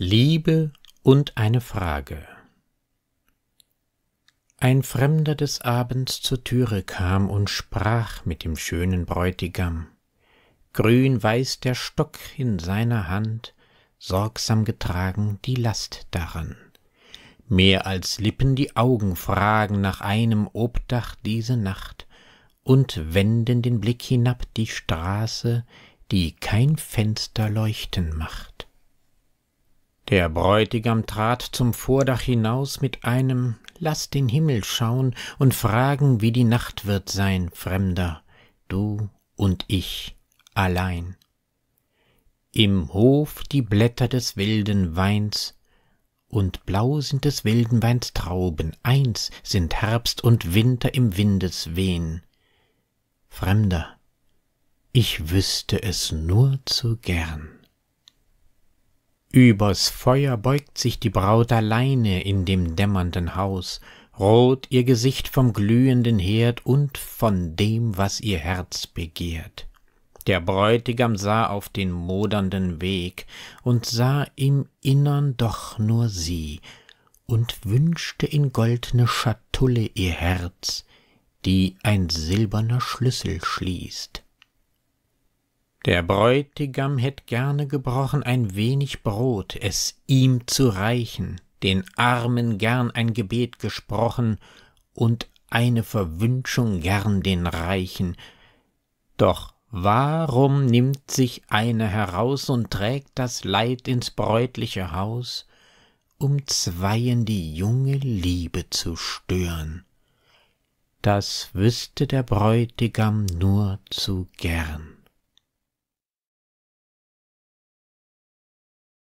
Liebe und eine Frage. Ein Fremder des Abends zur Türe kam und sprach mit dem schönen Bräutigam. Grün-weiß der Stock in seiner Hand, sorgsam getragen die Last daran. Mehr als Lippen die Augen fragen nach einem Obdach diese Nacht und wenden den Blick hinab die Straße, die kein Fenster leuchten macht. Der Bräutigam trat zum Vordach hinaus mit einem Lass den Himmel schauen und fragen, wie die Nacht wird sein, Fremder, du und ich allein. Im Hof die Blätter des wilden Weins, und blau sind des wilden Weins Trauben, eins sind Herbst und Winter im Windeswehen. Fremder, ich wüsste es nur zu gern. Übers Feuer beugt sich die Braut alleine in dem dämmernden Haus, rot ihr Gesicht vom glühenden Herd und von dem, was ihr Herz begehrt. Der Bräutigam sah auf den modernden Weg und sah im Innern doch nur sie und wünschte in goldne Schatulle ihr Herz, die ein silberner Schlüssel schließt. Der Bräutigam hätt gerne gebrochen ein wenig Brot, es ihm zu reichen, den Armen gern ein Gebet gesprochen und eine Verwünschung gern den Reichen. Doch warum nimmt sich einer heraus und trägt das Leid ins bräutliche Haus, um zweien die junge Liebe zu stören? Das wüsste der Bräutigam nur zu gern.